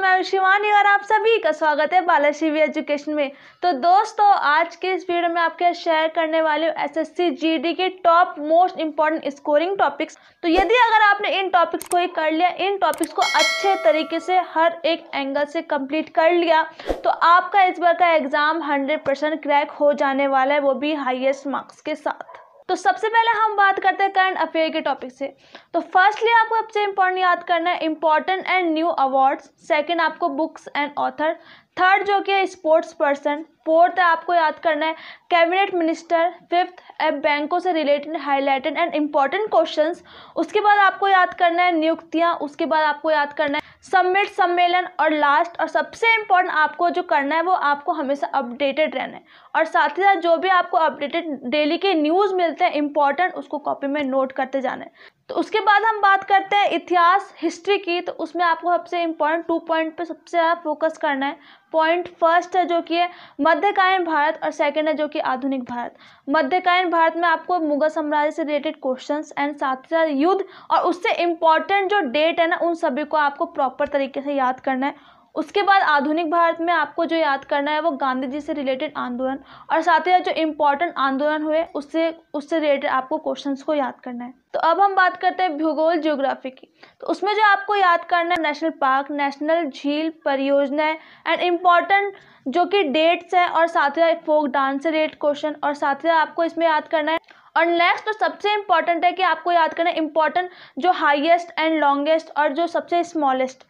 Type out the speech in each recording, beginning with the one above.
मैं शिवानी और आप सभी का स्वागत है बालाशिवी एजुकेशन में तो दोस्तों आज के इस वीडियो में आपके शेयर करने वाले हूँ एस एस के top most important scoring topics तो यदि अगर आपने इन टॉपिक्स को ही कर लिया इन टॉपिक्स को अच्छे तरीके से हर एक एंगल से कंप्लीट कर लिया तो आपका इस बार का एग्ज़ाम हंड्रेड क्रैक हो जाने वाला है वो भी हाइएस्ट मार्क्स के साथ तो सबसे पहले हम बात करते हैं करंट अफेयर के टॉपिक से तो फर्स्टली आपको सबसे इम्पोर्टेंट याद करना है important and new awards second आपको बुक्स एंड ऑथर थर्ड जो कि है स्पोर्ट्स पर्सन फोर्थ आपको याद करना है कैबिनेट मिनिस्टर फिफ्थ है बैंकों से related highlighted and important questions उसके बाद आपको याद करना है नियुक्तियाँ उसके बाद आपको याद करना है सबमिट सम्मेलन और लास्ट और सबसे इम्पोर्टेंट आपको जो करना है वो आपको हमेशा अपडेटेड रहना है और साथ ही साथ जो भी आपको अपडेटेड डेली के न्यूज़ मिलते हैं इंपॉर्टेंट उसको कॉपी में नोट करते जाना है तो उसके बाद हम बात करते हैं इतिहास हिस्ट्री की तो उसमें आपको सबसे इम्पोर्टेंट टू पॉइंट पे सबसे ज़्यादा फोकस करना है पॉइंट फर्स्ट है जो कि है मध्यकालीन भारत और सेकंड है जो कि आधुनिक भारत मध्यकालीन भारत में आपको मुगल साम्राज्य से रिलेटेड क्वेश्चंस एंड साथ ही साथ युद्ध और उससे इम्पॉर्टेंट जो डेट है ना उन सभी को आपको प्रॉपर तरीके से याद करना है उसके बाद आधुनिक भारत में आपको जो याद करना है वो गांधी जी से रिलेटेड आंदोलन और साथ ही जो इम्पोर्टेंट आंदोलन हुए उससे उससे रिलेटेड आपको क्वेश्चन को याद करना है तो अब हम बात करते हैं भूगोल जियोग्राफी की तो उसमें जो आपको याद करना है नेशनल पार्क नेशनल झील परियोजनाएं एंड इम्पॉर्टेंट जो कि डेट्स हैं और साथ ही फोक डांस से रिलेटेड क्वेश्चन और साथ ही आपको इसमें याद करना है और नेक्स्ट तो सबसे इम्पॉर्टेंट है कि आपको याद करना है इम्पॉर्टेंट जो हाईएस्ट एंड लॉन्गेस्ट और जो सबसे स्मॉलेस्ट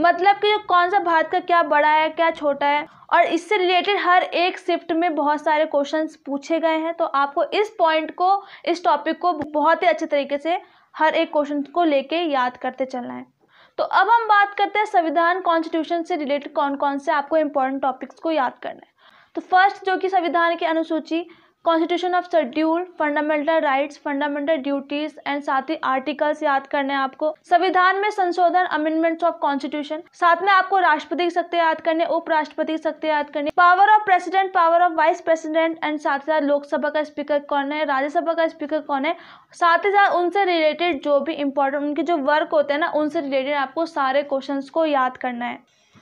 मतलब कि जो कौन सा भारत का क्या बड़ा है क्या छोटा है और इससे रिलेटेड हर एक शिफ्ट में बहुत सारे क्वेश्चंस पूछे गए हैं तो आपको इस पॉइंट को इस टॉपिक को बहुत ही अच्छे तरीके से हर एक क्वेश्चन को लेके याद करते चलना है तो अब हम बात करते हैं संविधान कॉन्स्टिट्यूशन से रिलेटेड कौन कौन से आपको इम्पोर्टेंट टॉपिक्स को याद करना है तो फर्स्ट जो कि संविधान की अनुसूची constitution of schedule fundamental rights fundamental duties and साथ ही आर्टिकल्स याद करने हैं आपको संविधान में संशोधन अमेंडमेंट्स ऑफ कॉन्स्टिट्यूशन साथ में आपको राष्ट्रपति की शक्ति याद करने उपराष्ट्रपति की शक्ति याद करनी power of president power of vice president and साथ ही साथ लोकसभा का स्पीकर कौन है राज्यसभा का स्पीकर कौन है साथ ही साथ उनसे रिलेटेड जो भी इम्पोर्टेंट उनके जो वर्क होते हैं ना उनसे रिलेटेड आपको सारे क्वेश्चन को याद करना है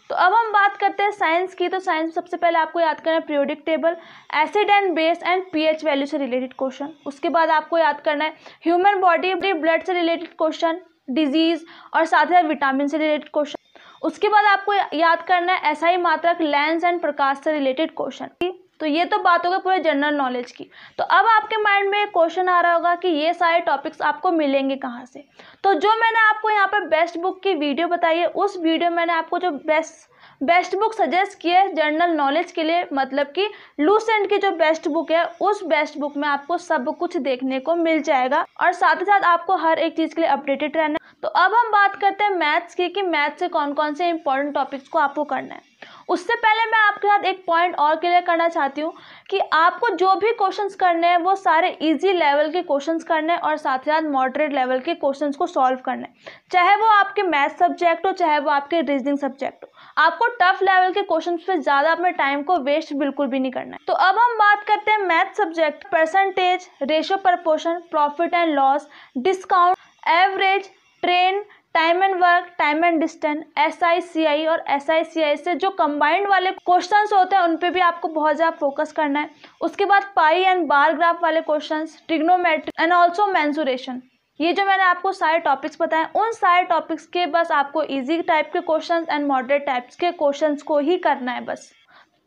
तो अब हम बात करते हैं साइंस की तो साइंस सबसे पहले आपको याद करना है periodic table acid and base and pH value से रिलेटेड क्वेश्चन उसके बाद आपको याद करना है ह्यूमन बॉडी ब्लड से रिलेटेड क्वेश्चन डिजीज और साथ ही साथ विटामिन से रिलेटेड क्वेश्चन उसके बाद आपको याद करना है ऐसा ही मात्रक लेंस एंड प्रकाश से रिलेटेड क्वेश्चन तो ये तो बात हो गई पूरे जनरल नॉलेज की तो अब आपके माइंड में क्वेश्चन आ रहा होगा कि ये सारे टॉपिक्स आपको मिलेंगे कहाँ से तो जो मैंने आपको यहाँ पर बेस्ट बुक की वीडियो बताई है उस वीडियो में मैंने आपको जो बेस्ट बेस्ट बुक सजेस्ट किया है जनरल नॉलेज के लिए मतलब कि लूसेंट की जो बेस्ट बुक है उस बेस्ट बुक में आपको सब कुछ देखने को मिल जाएगा और साथ ही साथ आपको हर एक चीज़ के लिए अपडेटेड रहना तो अब हम बात करते हैं मैथ्स की कि मैथ्स से कौन कौन से इंपॉर्टेंट टॉपिक्स को आपको करना है उससे पहले मैं आपके साथ एक पॉइंट और क्लियर करना चाहती हूँ कि आपको जो भी क्वेश्चंस करने हैं वो सारे इजी लेवल के क्वेश्चंस करने और साथ ही साथ मॉडरेट लेवल के क्वेश्चंस को सॉल्व करने चाहे वो आपके मैथ सब्जेक्ट हो चाहे वो आपके रीजनिंग सब्जेक्ट हो आपको टफ लेवल के क्वेश्चन पे ज़्यादा अपने टाइम को वेस्ट बिल्कुल भी नहीं करना है तो अब हम बात करते हैं math subject percentage ratio proportion profit and loss discount average train time and work time and distance S I C I और एस आई सी आई से जो कंबाइंड वाले क्वेश्चंस होते हैं उन पे भी आपको बहुत ज़्यादा फोकस करना है उसके बाद पाई एंड बार ग्राफ वाले questions trigonometry and also mensuration ये जो मैंने आपको सारे टॉपिक्स बताए उन सारे टॉपिक्स के बस आपको ईजी टाइप के क्वेश्चन एंड मॉडरेट टाइप्स के क्वेश्चन को ही करना है बस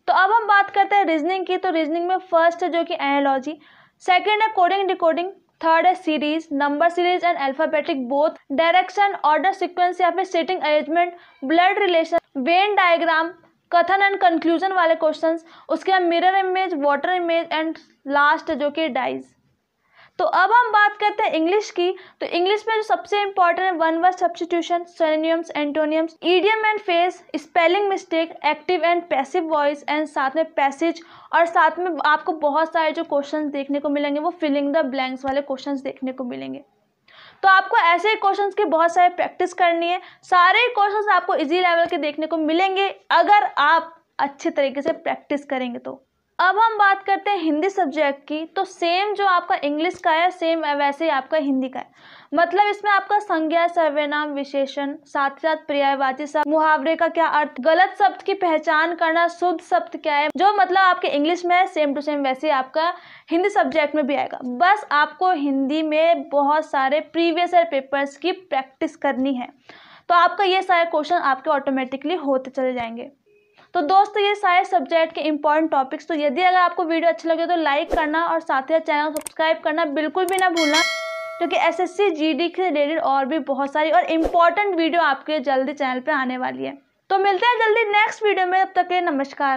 तो अब हम बात करते हैं रीजनिंग की तो रीजनिंग में फर्स्ट है जो कि एनोलॉजी सेकेंड है कोडिंग डिकोडिंग थर्ड है series number series and alphabetic both direction order sequence या फिर setting arrangement blood relation venn diagram कथन एंड कंक्लूजन वाले क्वेश्चंस उसके बाद mirror image water image and last जो कि डाइज तो अब हम बात करते हैं इंग्लिश की तो इंग्लिश में जो सबसे इंपॉर्टेंट है one word substitution synonyms antonyms idiom and phrase spelling mistake active and passive voice and साथ में पैसेज और साथ में आपको बहुत सारे जो क्वेश्चन देखने को मिलेंगे वो फिलिंग द ब्लैंक्स वाले क्वेश्चन देखने को मिलेंगे तो आपको ऐसे क्वेश्चंस की बहुत सारे प्रैक्टिस करनी है सारे क्वेश्चंस आपको इजी लेवल के देखने को मिलेंगे अगर आप अच्छे तरीके से प्रैक्टिस करेंगे तो अब हम बात करते हैं हिंदी सब्जेक्ट की तो सेम जो आपका इंग्लिश का है सेम वैसे ही आपका हिंदी का है मतलब इसमें आपका संज्ञा सर्वनाम विशेषण साथ ही साथ पर्यायवाची शब्द मुहावरे का क्या अर्थ गलत शब्द की पहचान करना शुद्ध शब्द क्या है जो मतलब आपके इंग्लिश में है सेम टू सेम वैसे ही आपका हिंदी सब्जेक्ट में भी आएगा बस आपको हिंदी में बहुत सारे प्रीवियस ईयर पेपर्स की प्रैक्टिस करनी है तो आपका ये सारे क्वेश्चन आपके ऑटोमेटिकली होते चले जाएंगे तो दोस्तों ये सारे सब्जेक्ट के इंपॉर्टेंट टॉपिक्स तो यदि अगर आपको वीडियो अच्छी लगे तो लाइक करना और साथ ही चैनल सब्सक्राइब करना बिल्कुल भी ना भूलना क्योंकि S S C G D के रिलेटेड और भी बहुत सारी और इम्पॉर्टेंट वीडियो आपके जल्दी चैनल पर आने वाली है तो मिलते हैं जल्दी नेक्स्ट वीडियो में अब तक के नमस्कार